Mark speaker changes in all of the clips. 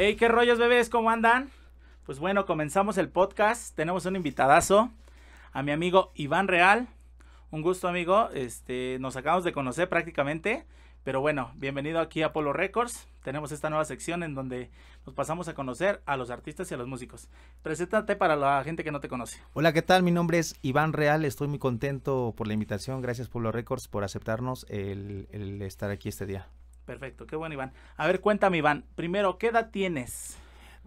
Speaker 1: Hey, qué rollos, bebés, ¿cómo andan? Pues bueno, comenzamos el podcast. Tenemos un invitadazo, a mi amigo Iván Real. Un gusto, amigo. Este, nos acabamos de conocer prácticamente. Pero bueno, bienvenido aquí a Polo Records. Tenemos esta nueva sección en donde nos pasamos a conocer a los artistas y a los músicos. Preséntate para la gente que no te conoce.
Speaker 2: Hola, ¿qué tal? Mi nombre es Iván Real. Estoy muy contento por la invitación. Gracias Polo Records por aceptarnos el estar aquí este día.
Speaker 1: Perfecto, qué bueno, Iván. A ver, cuéntame, Iván. Primero, ¿qué edad tienes?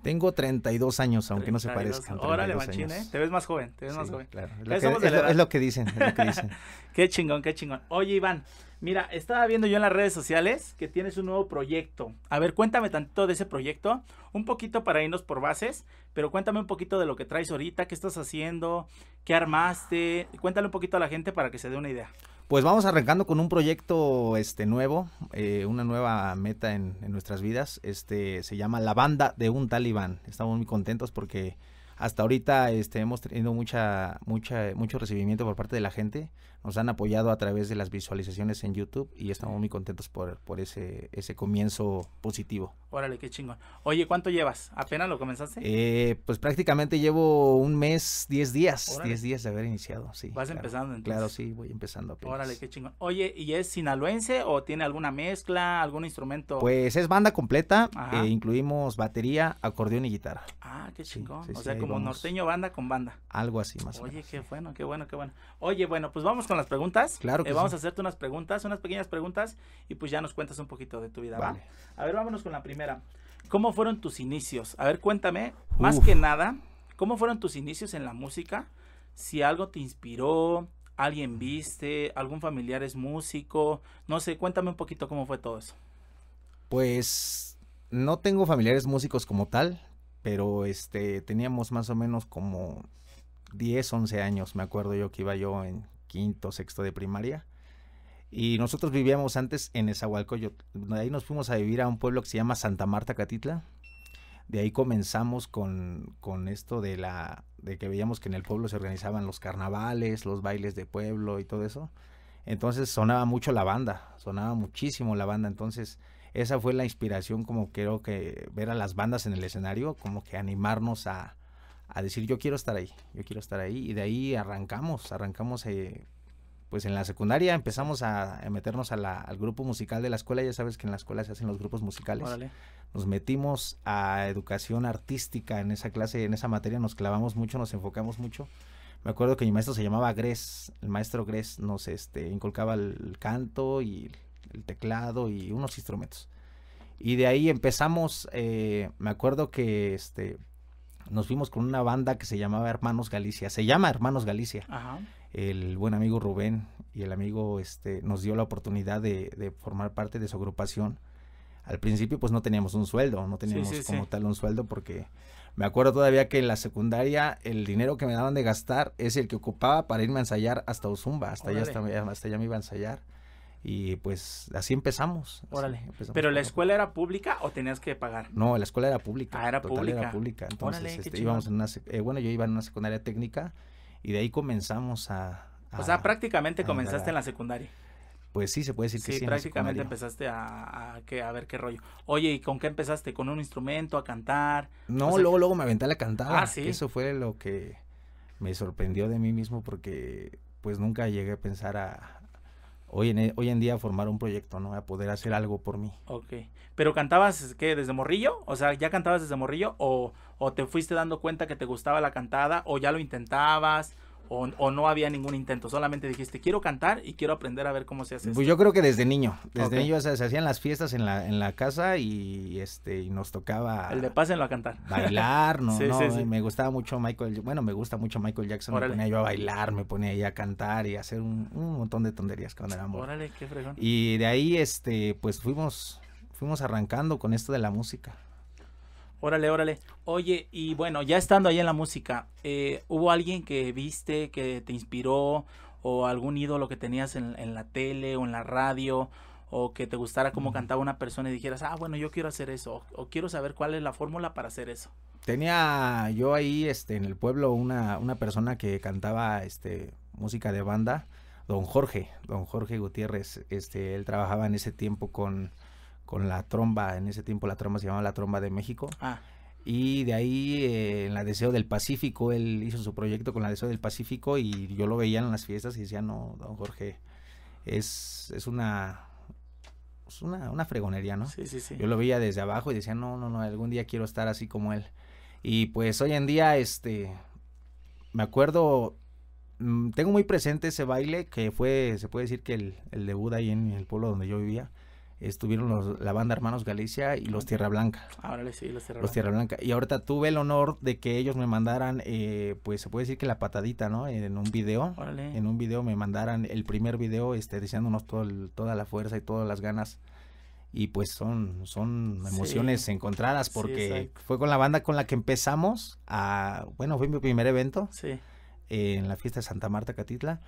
Speaker 2: Tengo 32 años, aunque no se parezca. Órale, manchín, ¿eh? Te ves más joven, te ves más joven. Claro, es lo, que, es lo, que, dicen, es lo que dicen.
Speaker 1: qué chingón, qué chingón. Oye, Iván, mira, estaba viendo yo en las redes sociales que tienes un nuevo proyecto. A ver, cuéntame tantito de ese proyecto, un poquito para irnos por bases, pero cuéntame un poquito de lo que traes ahorita, qué estás haciendo, qué armaste. Cuéntale un poquito a la gente para que se dé una idea.
Speaker 2: Pues vamos arrancando con un proyecto este, nuevo, eh, una nueva meta en, nuestras vidas. Este, se llama La Banda de un Talibán. Estamos muy contentos porque hasta ahorita este, hemos tenido mucha, mucha, mucho recibimiento por parte de la gente nos han apoyado a través de las visualizaciones en YouTube y estamos muy contentos por, por ese, ese comienzo positivo.
Speaker 1: Órale, qué chingón. Oye, ¿cuánto llevas? ¿Apenas lo comenzaste?
Speaker 2: Eh, pues prácticamente llevo un mes, 10 días, 10 días de haber iniciado, sí. ¿Vas empezando entonces? Claro, sí, voy empezando
Speaker 1: Órale, qué chingón. Oye, ¿y es sinaloense o tiene alguna mezcla, algún instrumento? Pues
Speaker 2: es banda completa, eh, incluimos batería, acordeón y guitarra.
Speaker 1: Ah, qué chingón. o sea, como norteño banda con banda. Algo así más o menos. Oye, qué bueno, qué bueno, qué bueno. Oye, bueno, pues vamos con las preguntas? Claro eh, Vamos a hacerte unas preguntas, unas pequeñas preguntas y pues ya nos cuentas un poquito de tu vida. Vale. A ver, vámonos con la primera. ¿Cómo fueron tus inicios? A ver, cuéntame, más que nada, ¿cómo fueron tus inicios en la música? Si algo te inspiró, alguien viste, algún familiar es músico, no sé, cuéntame un poquito cómo fue todo eso.
Speaker 2: Pues no tengo familiares músicos como tal, pero este teníamos más o menos como 10, 11 años, me acuerdo yo que iba yo en quinto, sexto de primaria. Y nosotros vivíamos antes en Esahualcoyot. De ahí nos fuimos a vivir a un pueblo que se llama Santa Marta Catitla. De ahí comenzamos con, esto de la de que veíamos que en el pueblo se organizaban los carnavales, los bailes de pueblo y todo eso. Entonces sonaba mucho la banda, sonaba muchísimo la banda. Entonces esa fue la inspiración como creo que ver a las bandas en el escenario, como que animarnos a, a decir yo quiero estar ahí, yo quiero estar ahí. Y de ahí arrancamos, arrancamos eh, pues en la secundaria, empezamos a, meternos al grupo musical de la escuela, ya sabes que en la escuela se hacen los grupos musicales. Nos metimos a educación artística en esa clase, en esa materia, nos clavamos mucho, nos enfocamos mucho. Me acuerdo que mi maestro se llamaba Gres, el maestro Gres nos este, inculcaba el canto y el teclado y unos instrumentos. Y de ahí empezamos, eh, me acuerdo que este, nos fuimos con una banda que se llamaba Hermanos Galicia, se llama Hermanos Galicia. El buen amigo Rubén y el amigo este nos dio la oportunidad de, formar parte de su agrupación. Al principio pues no teníamos un sueldo, no teníamos como tal un sueldo porque me acuerdo todavía que en la secundaria el dinero que me daban de gastar es el que ocupaba para irme a ensayar hasta Uzumba, hasta, allá, hasta, hasta allá me iba a ensayar. Y pues así empezamos. Órale.
Speaker 1: ¿Pero la escuela era pública o tenías que pagar?
Speaker 2: No, la escuela era pública. Ah, era pública. pública. Entonces, este, íbamos en una, eh, bueno, yo iba en una secundaria técnica y de ahí comenzamos a... o sea, prácticamente comenzaste en la secundaria. Pues sí, se puede decir que sí. sí prácticamente
Speaker 1: empezaste a, que, a ver qué rollo. Oye, ¿y con qué empezaste? ¿Con un instrumento? ¿A cantar? No, luego, me aventé a la Ah, sí. Eso
Speaker 2: fue lo que me sorprendió de mí mismo porque pues nunca llegué a pensar a, hoy en, hoy en día formar un proyecto, ¿no? A poder hacer algo por mí.
Speaker 1: Ok. ¿Pero cantabas qué? ¿Desde morrillo? O sea, ¿ya cantabas desde morrillo? ¿O, o te fuiste dando cuenta que te gustaba la cantada? ¿O ya lo intentabas? O, no había ningún intento, solamente dijiste, quiero cantar y quiero aprender a ver cómo se hace. Pues yo creo que
Speaker 2: desde niño, desde niño se hacían las fiestas en la, en la casa y este y nos tocaba... El
Speaker 1: de pásenlo a cantar. Bailar, no, no,
Speaker 2: me gustaba mucho Michael, bueno, me gusta mucho Michael Jackson, me ponía yo a bailar, me ponía ahí a cantar y a hacer un, un montón de tonterías cuando éramos. Órale, qué fregón. Y de ahí, este, pues fuimos, fuimos arrancando con esto de la música.
Speaker 1: Órale, órale. Oye, y bueno, ya estando ahí en la música, eh, ¿hubo alguien que viste, que te inspiró, o algún ídolo que tenías en, la tele o en la radio, o que te gustara cómo cantaba una persona y dijeras, ah, bueno, yo quiero hacer eso, o, quiero saber cuál es la fórmula para hacer eso?
Speaker 2: Tenía yo ahí este, en el pueblo una, una persona que cantaba este, música de banda, don Jorge, don Jorge Gutiérrez, este, él trabajaba en ese tiempo con con la tromba, en ese tiempo la tromba se llamaba la tromba de México. Ah. Y de ahí eh, en la Deseo del Pacífico, él hizo su proyecto con la Deseo del Pacífico y yo lo veía en las fiestas y decía, no, don Jorge, es, es una... Es una, fregonería, ¿no? Sí, sí, sí. Yo lo veía desde abajo y decía, no, no, no, algún día quiero estar así como él. Y pues hoy en día, este, me acuerdo, mm, tengo muy presente ese baile que fue, se puede decir que el, el debut ahí en el pueblo donde yo vivía estuvieron los, la banda Hermanos Galicia y los Tierra Blanca.
Speaker 1: Ah, los Tierra
Speaker 2: Blanca. Y ahorita tuve el honor de que ellos me mandaran, eh, pues se puede decir que la patadita, ¿no? En un video. En un video me mandaran el primer video, este, deseándonos toda la fuerza y todas las ganas. Y pues son, son emociones encontradas porque fue con la banda con la que empezamos a, bueno, fue mi primer evento. Sí. en la fiesta de Santa Marta Catitla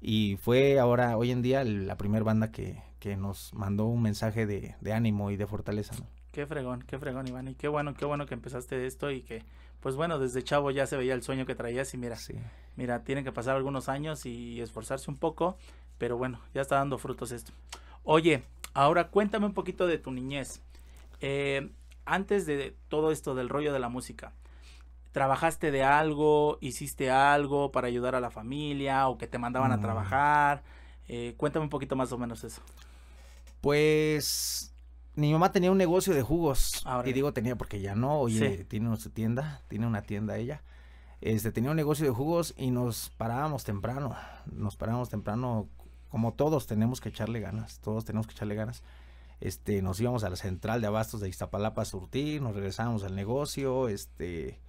Speaker 2: y fue ahora, hoy en día, la primera banda que, que, nos mandó un mensaje de, de ánimo y de fortaleza.
Speaker 1: Qué fregón, qué fregón, Iván. Y qué bueno, qué bueno que empezaste esto y que, pues bueno, desde chavo ya se veía el sueño que traías y mira, sí. mira, tienen que pasar algunos años y esforzarse un poco, pero bueno, ya está dando frutos esto. Oye, ahora cuéntame un poquito de tu niñez. Eh, antes de todo esto del rollo de la música, trabajaste de algo, hiciste algo para ayudar a la familia o que te mandaban a mm. trabajar. Eh, cuéntame un poquito más o menos eso.
Speaker 2: Pues mi mamá tenía un negocio de jugos. Ah, y digo tenía porque ya no, oye, tiene su tienda, tiene una tienda ella. Este, tenía un negocio de jugos y nos parábamos temprano, nos parábamos temprano, como todos tenemos que echarle ganas, todos tenemos que echarle ganas. Este, nos íbamos a la central de abastos de Iztapalapa a surtir, nos regresábamos al negocio, este,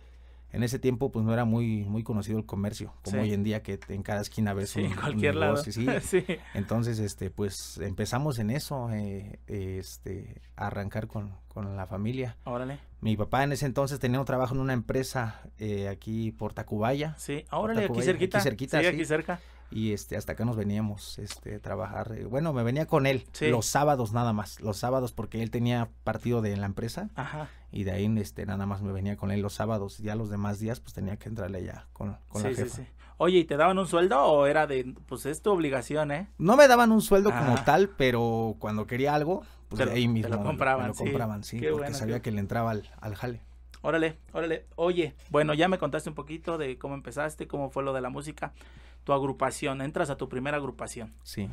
Speaker 2: en ese tiempo pues no era muy muy conocido el comercio como hoy en día que en cada esquina ves sí, un, cualquier lado. entonces este pues empezamos en eso eh, este a arrancar con, la familia órale mi papá en ese entonces tenía un trabajo en una empresa eh, aquí por Tacubaya
Speaker 1: sí órale aquí cerquita aquí cerquita sí, aquí cerca
Speaker 2: y este hasta acá nos veníamos este a trabajar eh, bueno me venía con él los sábados nada más los sábados porque él tenía partido de la empresa Ajá. y de ahí este nada más me venía con él los sábados ya los demás días pues tenía que entrarle ya con,
Speaker 1: la jefa sí, oye y te daban un sueldo o era de pues es tu obligación eh
Speaker 2: no me daban un sueldo como ah. tal pero cuando quería algo pues de ahí mismo lo compraban, lo compraban sí, porque sabía que le entraba al, al jale
Speaker 1: Órale, órale. Oye, bueno, ya me contaste un poquito de cómo empezaste, cómo fue lo de la música, tu agrupación. Entras a tu primera agrupación. Sí.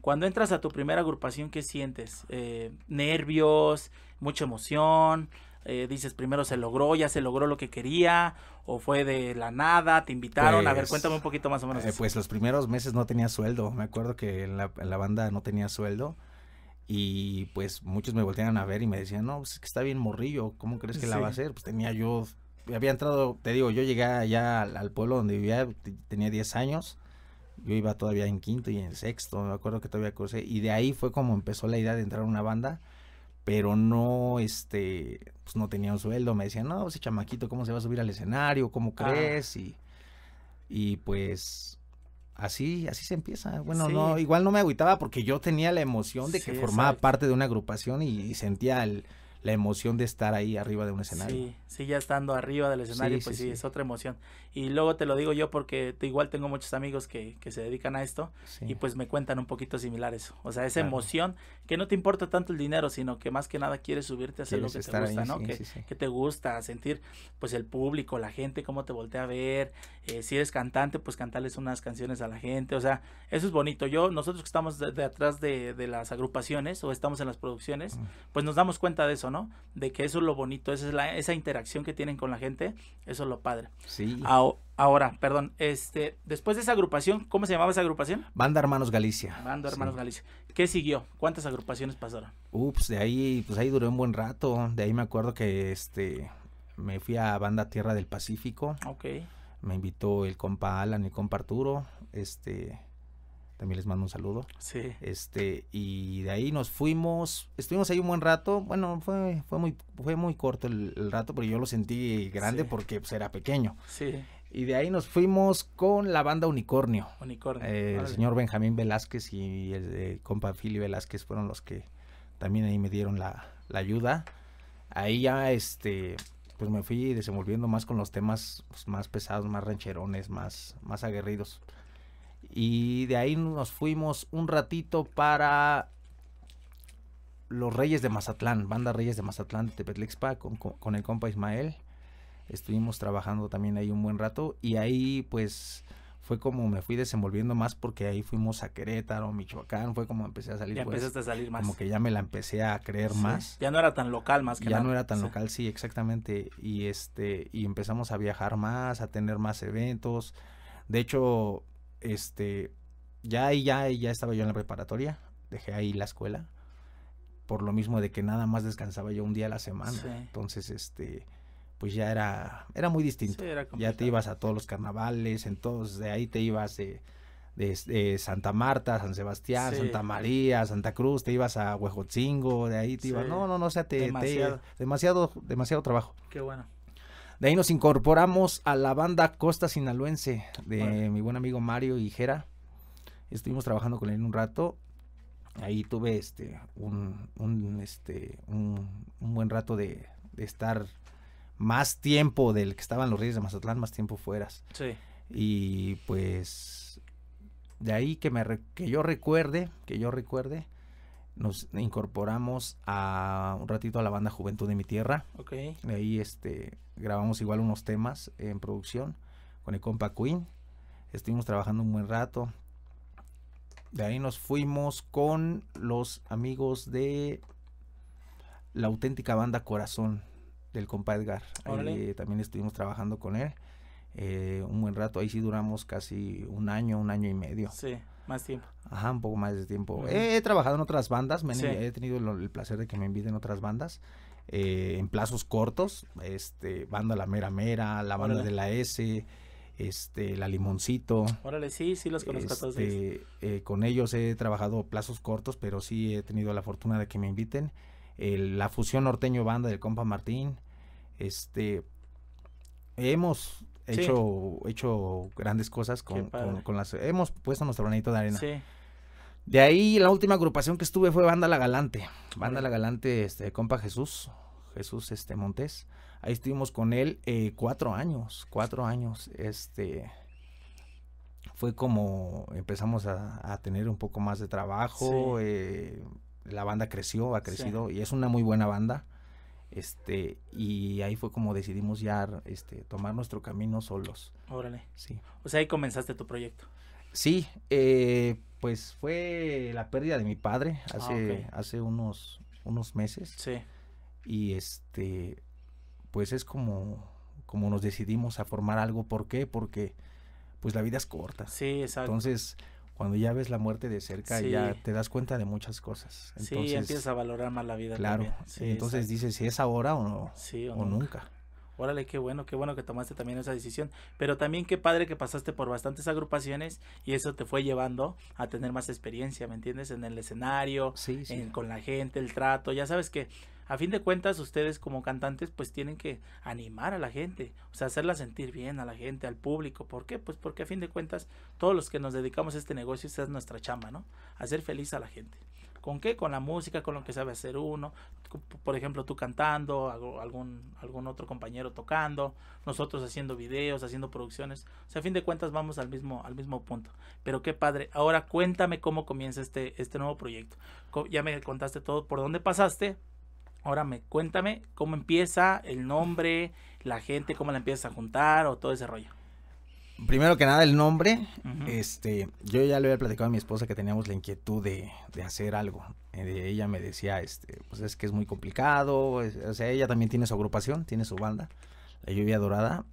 Speaker 1: Cuando entras a tu primera agrupación, ¿qué sientes? Eh, ¿Nervios? ¿Mucha emoción? Eh, dices primero se logró, ya se logró lo que quería, o fue de la nada, te invitaron, a ver, pues, cuéntame un poquito más o menos. Eh,
Speaker 2: pues los primeros meses no tenía sueldo, me acuerdo que en la banda no tenía sueldo, y pues muchos me voltearon a ver y me decían, no, pues es que está bien morrillo, ¿cómo crees que la va a hacer? Pues tenía yo, había entrado, te digo, yo llegué allá al, pueblo donde vivía, tenía 10 años, yo iba todavía en quinto y en sexto, me acuerdo que todavía cursé, y de ahí fue como empezó la idea de entrar a una banda, pero no, este, pues no tenía un sueldo, me decían, no, ese chamaquito, ¿cómo se va a subir al escenario? ¿Cómo ah. crees? Y, y pues Así, así se empieza. Bueno, no, igual no me agüitaba porque yo tenía la emoción de que formaba parte de una agrupación y, y sentía el, la emoción de estar ahí arriba de un escenario. Sí,
Speaker 1: sí, ya estando arriba del escenario, pues sí, es otra emoción. Y luego te lo digo yo porque igual tengo muchos amigos que, que se dedican a esto y pues me cuentan un poquito similar eso. O sea, esa emoción que no te importa tanto el dinero, sino que más que nada quieres subirte a hacer lo que te gusta, ¿no? Que, te gusta, sentir pues el público, la gente, cómo te voltea a ver. Eh, si eres cantante, pues cantarles unas canciones a la gente. O sea, eso es bonito. Yo, nosotros que estamos de, de atrás de, las agrupaciones o estamos en las producciones, pues nos damos cuenta de eso, de que eso es lo bonito, esa, es la, esa interacción que tienen con la gente, eso es lo padre. Sí. Ahora, perdón, este, después de esa agrupación, ¿cómo se llamaba esa agrupación? Banda Hermanos Galicia. Banda Hermanos Galicia. ¿Qué siguió? ¿Cuántas agrupaciones pasaron?
Speaker 2: Ups, uh, pues de ahí, pues ahí duró un buen rato, de ahí me acuerdo que, este, me fui a Banda Tierra del Pacífico. Ok. Me invitó el compa Alan, el compa Arturo, este también les mando un saludo. Sí. Este, y de ahí nos fuimos, estuvimos ahí un buen rato, bueno, fue, fue, muy, fue muy corto el, rato, pero yo lo sentí grande porque pues, era pequeño. Sí. Y de ahí nos fuimos con la banda Unicornio. Unicornio. Eh, el señor Benjamín Velázquez y el, eh, compa Fili Velázquez fueron los que también ahí me dieron la, ayuda. Ahí ya, este, pues me fui desenvolviendo más con los temas pues, más pesados, más rancherones, más, más aguerridos. Y de ahí nos fuimos un ratito para los Reyes de Mazatlán, banda Reyes de Mazatlán de Tepetlexpa con, el compa Ismael. Estuvimos trabajando también ahí un buen rato y ahí pues fue como me fui desenvolviendo más porque ahí fuimos a Querétaro, Michoacán, fue como empecé a salir. Ya pues, empezaste a salir más. Como que ya me la empecé a creer más.
Speaker 1: Ya no era tan local más que ya nada. Ya no era tan
Speaker 2: local, sí, exactamente. Y este, y empezamos a viajar más, a tener más eventos. De hecho, este, ya, ya, ya estaba yo en la preparatoria, dejé ahí la escuela, por lo mismo de que nada más descansaba yo un día a la semana. Entonces, este, pues ya era, era muy distinto. ya te ibas a todos los carnavales, entonces de ahí te ibas de, Santa Marta, San Sebastián, Santa María, Santa Cruz, te ibas a Huejotzingo, de ahí te ibas. No, no, no, o sea, te, Te, demasiado, demasiado trabajo. Qué bueno. De ahí nos incorporamos a la banda Costa Sinaloense de mi buen amigo Mario Hijera. Estuvimos trabajando con él un rato. Ahí tuve este un, un este, un, buen rato de, estar más tiempo del que estaban los Reyes de Mazatlán, más tiempo fueras. Sí. Y pues de ahí que me que yo recuerde, que yo recuerde, nos incorporamos a un ratito a la banda Juventud de mi Tierra. Ok. Ahí este, grabamos igual unos temas en producción con el compa Queen. Estuvimos trabajando un buen rato. De ahí nos fuimos con los amigos de la auténtica banda Corazón del compa Edgar. Ahí, también estuvimos trabajando con él. Eh, un buen rato, ahí sí duramos casi un año, un año y medio. Sí. Más tiempo. Ajá, un poco más de tiempo. he, trabajado en otras bandas, he, tenido el, placer de que me inviten otras bandas. Eh, en plazos cortos, este, banda La Mera Mera, la banda de la S, este, la Limoncito.
Speaker 1: Órale, sí, sí los conozco a todos. Este,
Speaker 2: eh, con ellos he trabajado plazos cortos, pero sí he tenido la fortuna de que me inviten. la fusión norteño banda del compa Martín. Este, hemos hecho, hecho grandes cosas con, las... Hemos puesto nuestro granito de arena. De ahí la última agrupación que estuve fue Banda La Galante. Banda La Galante, este, compa Jesús, Jesús este, Montes. Ahí estuvimos con él eh, cuatro años, cuatro años. Este, fue como empezamos a, tener un poco más de trabajo. Eh, la banda creció, ha crecido y es una muy buena banda. Este, y ahí fue como decidimos ya este, tomar nuestro camino solos.
Speaker 1: Órale. Sí. O sea, ahí comenzaste tu proyecto.
Speaker 2: Sí, eh, pues
Speaker 1: fue la pérdida
Speaker 2: de mi padre hace, ah, hace unos, unos meses. Sí. Y este, pues es como, como nos decidimos a formar algo. ¿Por qué? Porque pues la vida es corta. Sí, exacto. Entonces, cuando ya ves la muerte de cerca, ya te das cuenta de muchas cosas. sí, empiezas a valorar más la vida. Claro, sí, entonces dices si es ahora o, no,
Speaker 1: sí, o, nunca. Órale, qué bueno, qué bueno que tomaste también esa decisión. Pero también qué padre que pasaste por bastantes agrupaciones y eso te fue llevando a tener más experiencia, ¿me entiendes? En el escenario, con la gente, el trato. Ya sabes que a fin de cuentas ustedes como cantantes pues tienen que animar a la gente, o sea, hacerla sentir bien a la gente, al público. ¿Por qué? Pues porque a fin de cuentas todos los que nos dedicamos a este negocio, esa es nuestra chamba, ¿no? Hacer feliz a la gente. ¿Con qué? Con la música, con lo que sabe hacer uno. Por ejemplo, tú cantando, algún, algún otro compañero tocando, nosotros haciendo videos, haciendo producciones. O sea, a fin de cuentas vamos al mismo, al mismo punto. Pero qué padre. Ahora cuéntame cómo comienza este, este nuevo proyecto. Ya me contaste todo por dónde pasaste, Ahora me, cuéntame cómo empieza el nombre, la gente, cómo la empiezas a juntar o todo ese rollo.
Speaker 2: Primero que nada, el nombre. Este, yo ya le había platicado a mi esposa que teníamos la inquietud de, hacer algo. ella me decía, este, pues es que es muy complicado. o sea, ella también tiene su agrupación, tiene su banda, La Lluvia Dorada.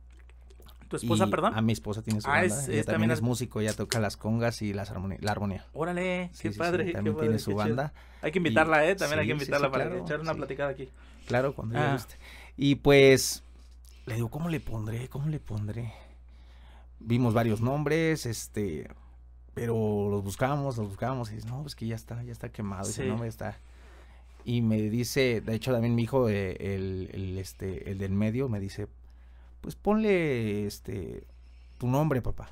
Speaker 1: ¿Tu esposa, perdón? A mi esposa tiene su ah, banda. Eh, también es
Speaker 2: músico, ella toca las congas y la armonía. Órale, qué, padre, también tiene su banda. Hay que invitarla, ¿eh? También hay que invitarla para echar una
Speaker 1: platicada aquí. Claro, cuando ah.
Speaker 2: Y pues, le digo, ¿cómo le pondré? ¿Cómo le pondré? Vimos varios nombres, este, pero los buscamos los buscamos y dice, no, pues que ya está, ya está quemado, ese nombre está y me dice, de hecho también mi hijo, eh, el, este, el del medio, me dice, pues ponle este tu nombre, papá.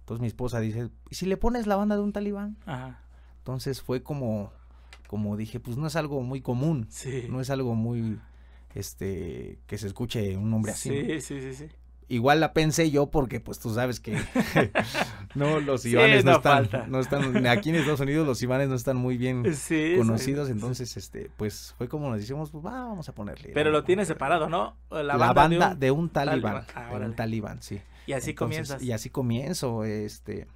Speaker 2: Entonces mi esposa dice, ¿y si le pones la banda de un talibán? Ajá. Entonces fue como, como dije, pues no es algo muy común. No es algo muy, este, que se escuche un nombre así. Sí, sí, sí, sí. Igual la pensé yo porque pues tú sabes que No, los ibanes no, están, no están, aquí en Estados Unidos los ibanes no están muy bien conocidos, entonces este, pues fue como nos decimos, pues, vamos a ponerle. Pero lo tiene
Speaker 1: separado, ¿no? La, banda, de un, talibán, de ah,
Speaker 2: talibán, sí. Y así comienzas. Y así comienzo, este,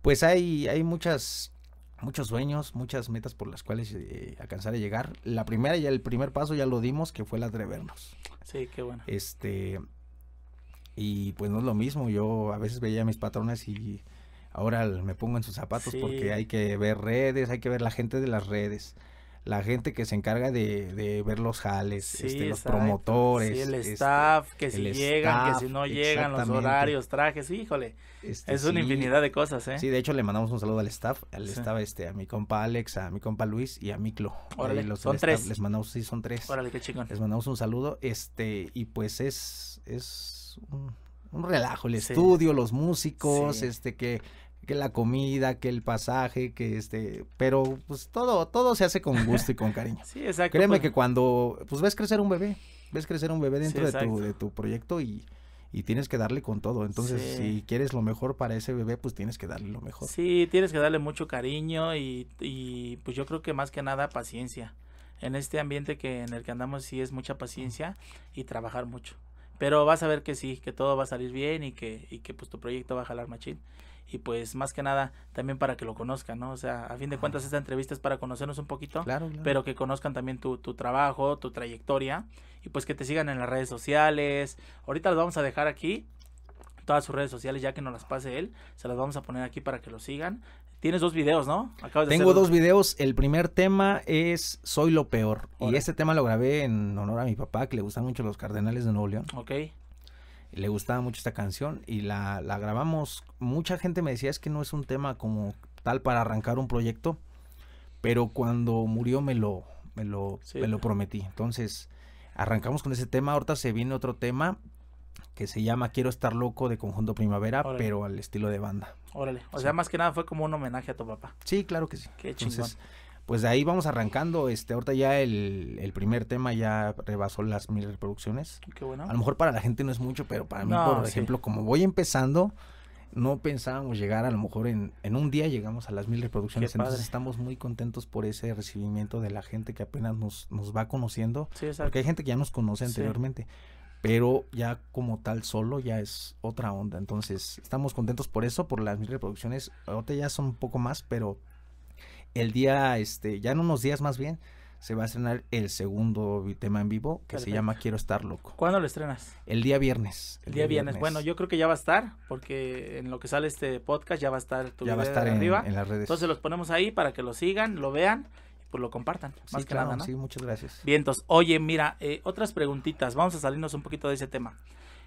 Speaker 2: pues hay, hay muchas, muchos sueños, muchas metas por las cuales eh, alcanzar a llegar. La primera, ya el primer paso ya lo dimos, que fue el atrevernos. Sí, qué bueno. Este, y pues no es lo mismo, yo a veces veía a mis patrones y ahora me pongo en sus zapatos porque hay que ver redes, hay que ver la gente de las redes, la gente que se encarga de, ver los jales, este, los promotores. el este, staff, que si llegan, que si no llegan, los horarios,
Speaker 1: trajes, híjole. Este, es una infinidad de cosas, ¿eh? Sí,
Speaker 2: de hecho le mandamos un saludo al staff, al staff este, a mi compa Alex, a mi compa Luis y a Miclo. Órale, los, son tres. les mandamos, sí, son tres. Órale, qué chingón. Les mandamos un saludo, este, y pues es, es un, relajo, el estudio, los músicos, este que la comida, que el pasaje, que este, pero pues todo, todo se hace con gusto y con cariño. Créeme pues. que cuando, pues ves crecer un bebé,
Speaker 1: ves crecer un bebé dentro de,
Speaker 2: tu, proyecto y, tienes que darle con todo. Entonces, si quieres lo mejor para ese bebé, pues tienes que darle lo mejor.
Speaker 1: Sí, tienes que darle mucho cariño y, pues yo creo que más que nada paciencia. En este ambiente que en el que andamos sí es mucha paciencia y trabajar mucho. Pero vas a ver que sí, que todo va a salir bien y que, que pues tu proyecto va a jalar machín. Y pues más que nada también para que lo conozcan, ¿no? O sea, a fin de cuentas esta entrevista es para conocernos un poquito, claro, pero que conozcan también tu, tu trabajo, tu trayectoria y pues que te sigan en las redes sociales. Ahorita los vamos a dejar aquí todas sus redes sociales ya que nos las pase él. Se las vamos a poner aquí para que lo sigan. Tienes dos videos, ¿no? Tengo dos
Speaker 2: videos. El primer tema es Soy lo peor. Y este tema lo grabé en honor a mi papá, que le gustan mucho los Cardenales de Nuevo León. Ok. Le gustaba mucho esta canción y la, la grabamos. Mucha gente me decía, es que no es un tema como tal para arrancar un proyecto. Pero cuando murió me lo, me lo, lo prometí. Entonces, arrancamos con ese tema. Ahorita se viene otro tema que se llama Quiero estar loco de Conjunto Primavera, pero al estilo de banda.
Speaker 1: Órale. O sea, más que nada fue como un homenaje a tu papá.
Speaker 2: Sí, claro que sí. Qué chingón. pues de ahí vamos arrancando. Este, ahorita ya el, primer tema ya rebasó las mil reproducciones. Qué bueno. A lo mejor para la gente no es mucho, pero para mí, por ejemplo, como voy empezando, no pensábamos llegar, a lo mejor en, un día llegamos a las mil reproducciones. Entonces estamos muy contentos por ese recibimiento de la gente que apenas nos, nos va conociendo. Sí, exacto. Porque hay gente que ya nos conoce anteriormente. Sí pero ya como tal solo ya es otra onda. Entonces, estamos contentos por eso, por las mil reproducciones. Ahorita ya son un poco más, pero el día, este, ya en unos días más bien, se va a estrenar el segundo tema en vivo que se llama Quiero estar loco. ¿Cuándo lo estrenas? El día viernes. El, día, viernes. Bueno,
Speaker 1: yo creo que ya va a estar, porque en lo que sale este podcast ya va a estar tu ya va a estar en, arriba. En las redes. Entonces los ponemos ahí para que lo sigan, lo vean. Pues lo compartan. Más que nada, sí, muchas gracias. Vientos, oye, mira, eh, otras preguntitas, vamos a salirnos un poquito de ese tema.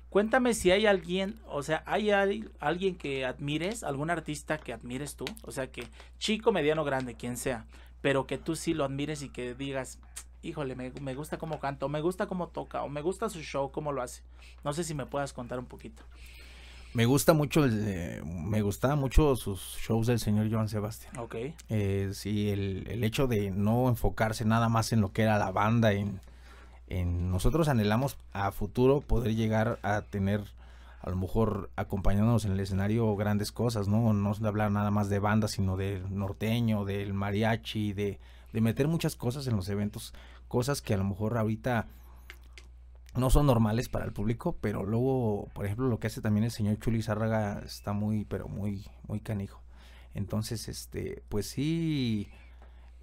Speaker 1: Cuéntame si hay alguien, o sea, ¿hay alguien que admires, algún artista que admires tú? O sea, que chico, mediano, grande, quien sea, pero que tú sí lo admires y que digas, híjole, me, me gusta cómo canta, o me gusta cómo toca, o me gusta su show, cómo lo hace. No sé si me puedas contar un poquito.
Speaker 2: Me gusta mucho, eh, me gustaba mucho sus shows del señor Joan Sebastián. Ok. Eh, sí, el, hecho de no enfocarse nada más en lo que era la banda, en, en nosotros anhelamos a futuro poder llegar a tener a lo mejor acompañándonos en el escenario grandes cosas, ¿no? No hablar nada más de banda, sino del norteño, del mariachi, de, de meter muchas cosas en los eventos, cosas que a lo mejor ahorita no son normales para el público, pero luego, por ejemplo, lo que hace también el señor Chuli Zárraga está muy, pero muy, muy canijo. Entonces, este, pues sí,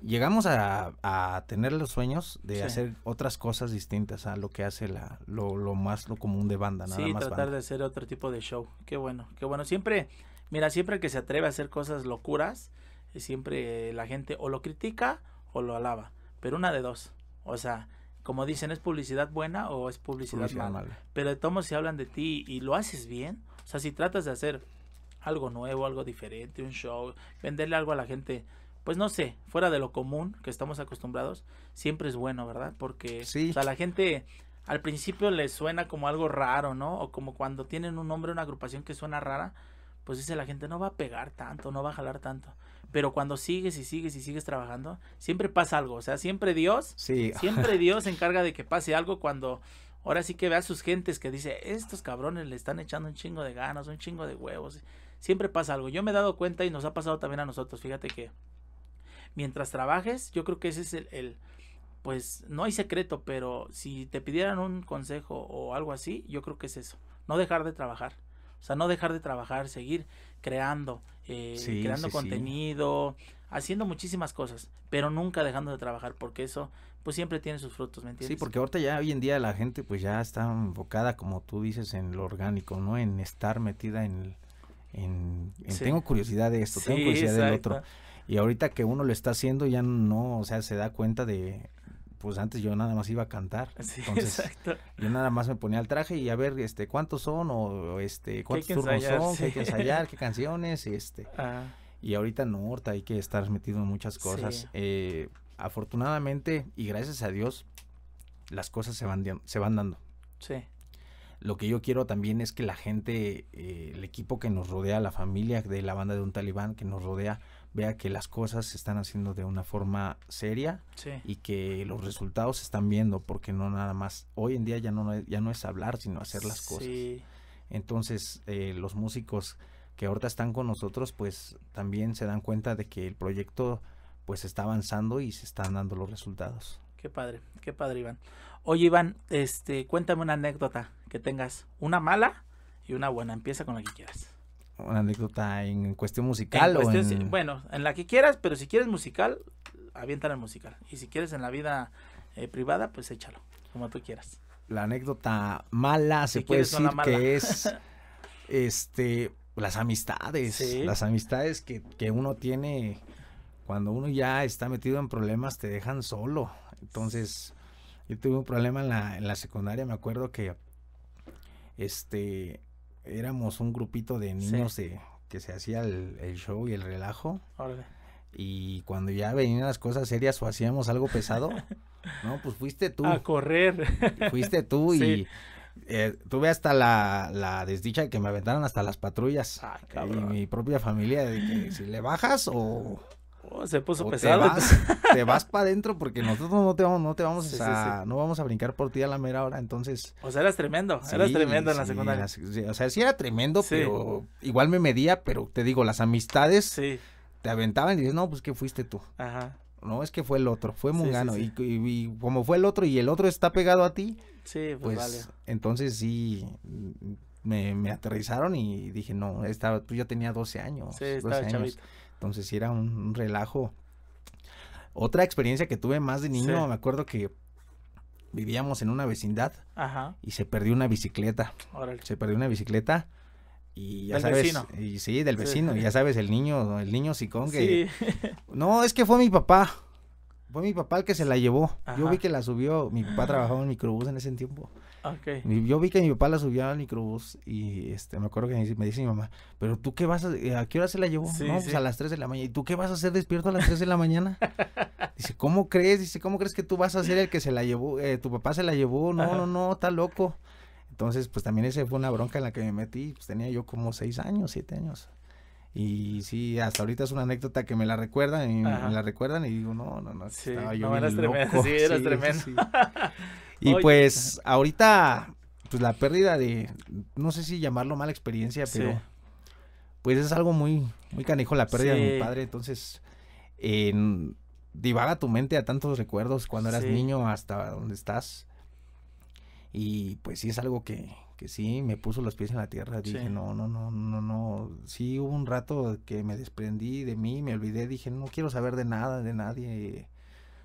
Speaker 2: llegamos a, tener los sueños de hacer otras cosas distintas a lo que hace la, lo, lo más lo común de banda, nada sí, tratar
Speaker 1: de hacer otro tipo de show. Qué bueno, qué bueno. Siempre, mira, siempre que se atreve a hacer cosas locuras, eh, siempre la gente o lo critica o lo alaba, pero una de dos. O sea, como dicen, ¿es publicidad buena o es publicidad, mala? Pero de todos si hablan de ti y lo haces bien, o sea, si tratas de hacer algo nuevo, algo diferente, un show, venderle algo a la gente, pues no sé, fuera de lo común que estamos acostumbrados, siempre es bueno, ¿verdad? Porque a la gente al principio le suena como algo raro, ¿no? O como cuando tienen un nombre, una agrupación que suena rara, pues dice la gente, no va a pegar tanto, no va a jalar tanto pero cuando sigues y sigues y sigues trabajando, siempre pasa algo, o sea, siempre Dios, sí. siempre Dios se encarga de que pase algo cuando ahora sí que ve a sus gentes que dice, estos cabrones le están echando un chingo de ganas, un chingo de huevos, siempre pasa algo. Yo me he dado cuenta y nos ha pasado también a nosotros, fíjate que mientras trabajes, yo creo que ese es el pues no hay secreto, pero si te pidieran un consejo o algo así, yo creo que es eso, no dejar de trabajar. O sea, no dejar de trabajar, seguir creando, eh, creando contenido, haciendo muchísimas cosas, pero nunca dejando de trabajar, porque eso pues siempre tiene sus frutos, ¿me entiendes? Sí, porque
Speaker 2: ahorita ya hoy en día la gente pues ya está enfocada, como tú dices, en lo orgánico, ¿no? En estar metida en... en, tengo curiosidad de esto, tengo curiosidad del otro. Y ahorita que uno lo está haciendo ya no, o sea, se da cuenta de pues antes yo nada más iba a cantar. Entonces, Yo nada más me ponía el traje y a ver, este, cuántos son o este, cuántos turnos son, qué ensayar, qué canciones, este. Ah. Y ahorita no, ahorita hay que estar metido en muchas cosas. Eh, afortunadamente y gracias a Dios, las cosas se van, se van dando. Sí. Lo que yo quiero también es que la gente, eh, el equipo que nos rodea, la familia de la banda de un talibán que nos rodea, vea que las cosas se están haciendo de una forma seria y que los resultados se están viendo, porque no nada más, hoy en día ya no, ya no es hablar, sino hacer las cosas. Entonces, eh, los músicos que ahorita están con nosotros, pues también se dan cuenta de que el proyecto pues está avanzando y se están dando los resultados.
Speaker 1: Qué padre, qué padre, Iván. Oye, Iván, este, cuéntame una anécdota que tengas, una mala y una buena. Empieza con la que quieras
Speaker 2: una anécdota en cuestión musical o
Speaker 1: bueno en la que quieras pero si quieres musical avienta la musical y si quieres en la vida eh, privada pues échalo como tú quieras
Speaker 2: la anécdota mala se puede decir que es este las amistades las amistades que, que uno tiene cuando uno ya está metido en problemas te dejan solo entonces yo tuve un problema en la, en la secundaria me acuerdo que este éramos un grupito de niños que se hacía el, show y el relajo. Y cuando ya venían las cosas serias o hacíamos algo pesado, no, pues fuiste tú. A correr. Fuiste tú y eh, tuve hasta la, la desdicha que me aventaron hasta las patrullas. Ah, y mi propia familia, de si le bajas o Oh, se puso pesado. Te vas, para adentro porque nosotros no te vamos, no te vamos a, no vamos a brincar por ti a la mera hora, entonces.
Speaker 1: O sea, eras tremendo, eras tremendo en la secundaria. o sea, sí era tremendo, pero
Speaker 2: igual me medía, pero te digo, las amistades te aventaban y dices, no, pues que fuiste tú. Ajá. No, es que fue el otro, fue Mungano. Y, y, como fue el otro y el otro está pegado a ti, sí, pues, pues vale. entonces sí me, aterrizaron y dije, no, estaba, pues, yo tenía 12 años. Sí, entonces sí era un relajo. Otra experiencia que tuve más de niño, me acuerdo que vivíamos en una vecindad y se perdió una bicicleta. Se perdió una bicicleta y ya sabes vecino. y sí del vecino ya sabes el niño el niño con que no es que fue mi papá fue mi papá el que se la llevó yo vi que la subió mi papá trabajaba en microbús en ese tiempo yo vi que mi papá la subía al microbús y este, me acuerdo que me dice, mi mamá, pero tú qué vas a, eh, ¿a qué hora se la llevó? no, pues a las 3 de la mañana. ¿Y tú qué vas a hacer despierto a las 3 de la mañana? dice, ¿cómo crees? Dice, ¿cómo crees que tú vas a ser el que se la llevó? Eh, tu papá se la llevó, no, no, no, está loco. Entonces, pues también esa fue una bronca en la que me metí, pues tenía yo como 6 años, 7 años. Y sí, hasta ahorita es una anécdota que me la recuerdan y me la recuerdan y digo, no, no, no, estaba yo no, eras sí, eras tremendo. Y pues ahorita, pues la pérdida de, no sé si llamarlo mala experiencia, pero pues es algo muy, muy canijo la pérdida de mi padre, entonces divaga tu mente a tantos recuerdos cuando eras niño hasta donde estás. Y pues sí es algo que, que sí me puso los pies en la tierra. Dije, no, no, no, no, no. Sí hubo un rato que me desprendí de mí, me olvidé, dije, no quiero saber de nada, de nadie.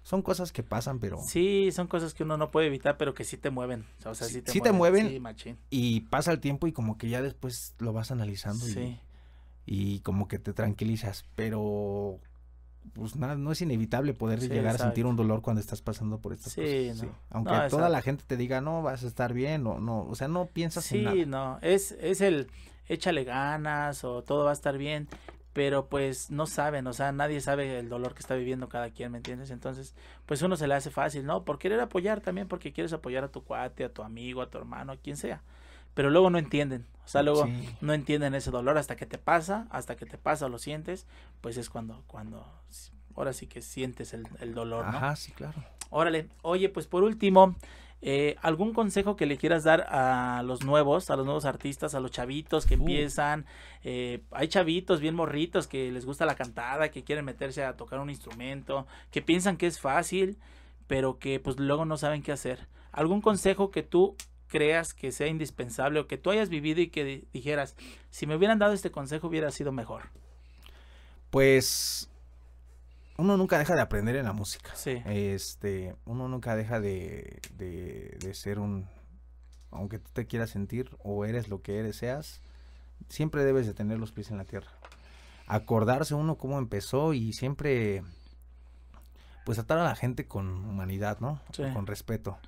Speaker 2: Son cosas que pasan, pero...
Speaker 1: Sí, son cosas que uno no puede evitar, pero que sí te mueven. O sea, sí, te, mueven,
Speaker 2: y pasa el tiempo y como que ya después lo vas analizando. Y, y como que te tranquilizas, pero pues nada, no es inevitable poder llegar a sentir un dolor cuando estás pasando por estas cosas. Aunque toda la gente te diga, no, vas a estar bien, o no, o sea, no piensas en nada. Sí,
Speaker 1: no, es, es el échale ganas o todo va a estar bien, pero pues no saben, o sea, nadie sabe el dolor que está viviendo cada quien, ¿me entiendes? Entonces, pues uno se le hace fácil, ¿no? Por querer apoyar también, porque quieres apoyar a tu cuate, a tu amigo, a tu hermano, a quien sea pero luego no entienden. O sea, luego no entienden ese dolor hasta que te pasa, hasta que te pasa o lo sientes, pues es cuando, cuando, ahora sí que sientes el, dolor. ¿no? Ajá, sí, claro. Órale, oye, pues por último, eh, ¿Algún consejo que le quieras dar a los nuevos, a los nuevos artistas, a los chavitos que uh. empiezan? Eh, hay chavitos bien morritos que les gusta la cantada, que quieren meterse a tocar un instrumento, que piensan que es fácil, pero que pues luego no saben qué hacer. ¿Algún consejo que tú creas que sea indispensable o que tú hayas vivido y que dijeras, si me hubieran dado este consejo hubiera sido mejor?
Speaker 2: Pues uno nunca deja de aprender en la música. Este, uno nunca deja de, ser un, aunque tú te quieras sentir o eres lo que eres, seas, siempre debes de tener los pies en la tierra. Acordarse uno cómo empezó y siempre, pues atar a la gente con humanidad, ¿no? Con respeto.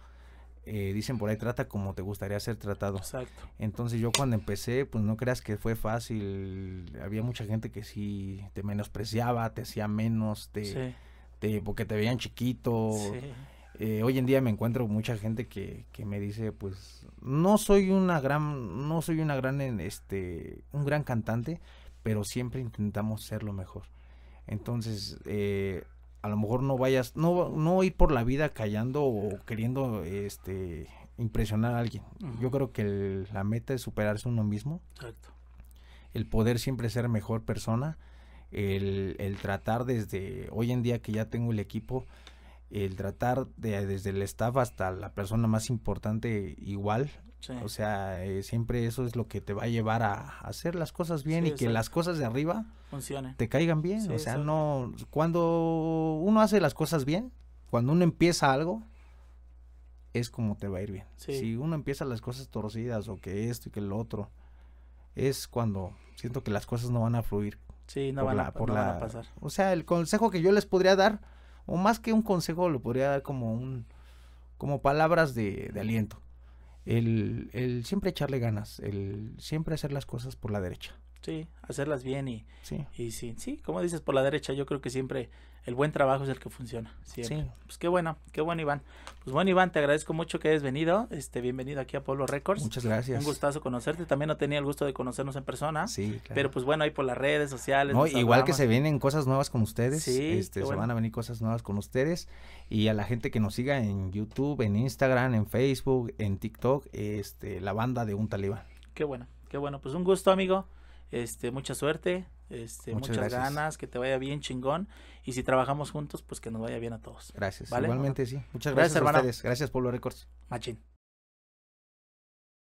Speaker 2: Eh, dicen por ahí, trata como te gustaría ser tratado. Exacto. Entonces yo cuando empecé, pues no creas que fue fácil. Había mucha gente que sí te menospreciaba, te hacía menos, te, porque te veían chiquito. Eh, hoy en día me encuentro mucha gente que, que, me dice, pues no soy una gran, no soy una gran, este, un gran cantante, pero siempre intentamos ser lo mejor. Entonces, eh, a lo mejor no vayas, no, no ir por la vida callando o queriendo este impresionar a alguien. Yo creo que la meta es superarse uno mismo. El poder siempre ser mejor persona. El, el, tratar desde hoy en día que ya tengo el equipo, el tratar de, desde el staff hasta la persona más importante igual, o sea, eh, siempre eso es lo que te va a llevar a hacer las cosas bien y que las cosas de arriba Te caigan bien. o sea, no cuando uno hace las cosas bien, cuando uno empieza algo, es como te va a ir bien. Si uno empieza las cosas torcidas o que esto y que lo otro, es cuando siento que las cosas no van a fluir. Sí, no, van, a, pasar. O sea, el consejo que yo les podría dar, o más que un consejo, lo podría dar como un como palabras de aliento el, el siempre echarle ganas, el siempre hacer las cosas por la derecha.
Speaker 1: Sí, hacerlas bien y sí. y sí, sí, como dices, por la derecha yo creo que siempre el buen trabajo es el que funciona. Siempre. Sí. Pues qué bueno, qué bueno Iván. Pues bueno Iván, te agradezco mucho que hayas venido. Este, bienvenido aquí a Pueblo Records. Muchas gracias. Un gustazo conocerte. También no tenía el gusto de conocernos en persona. Sí. Pero pues bueno, ahí por las redes sociales. igual que se
Speaker 2: vienen cosas nuevas con ustedes. Este, se van a venir cosas nuevas con ustedes y a la gente que nos siga en YouTube, en Instagram, en Facebook, en TikTok, este, la banda de un talibán.
Speaker 1: Qué bueno, qué bueno. Pues un gusto amigo. Este, mucha suerte, este, muchas, ganas, que te vaya bien chingón y si trabajamos juntos, pues que nos vaya bien a todos. Gracias. Igualmente, sí. Muchas gracias, gracias a ustedes. Gracias, Pueblo Records. Machín.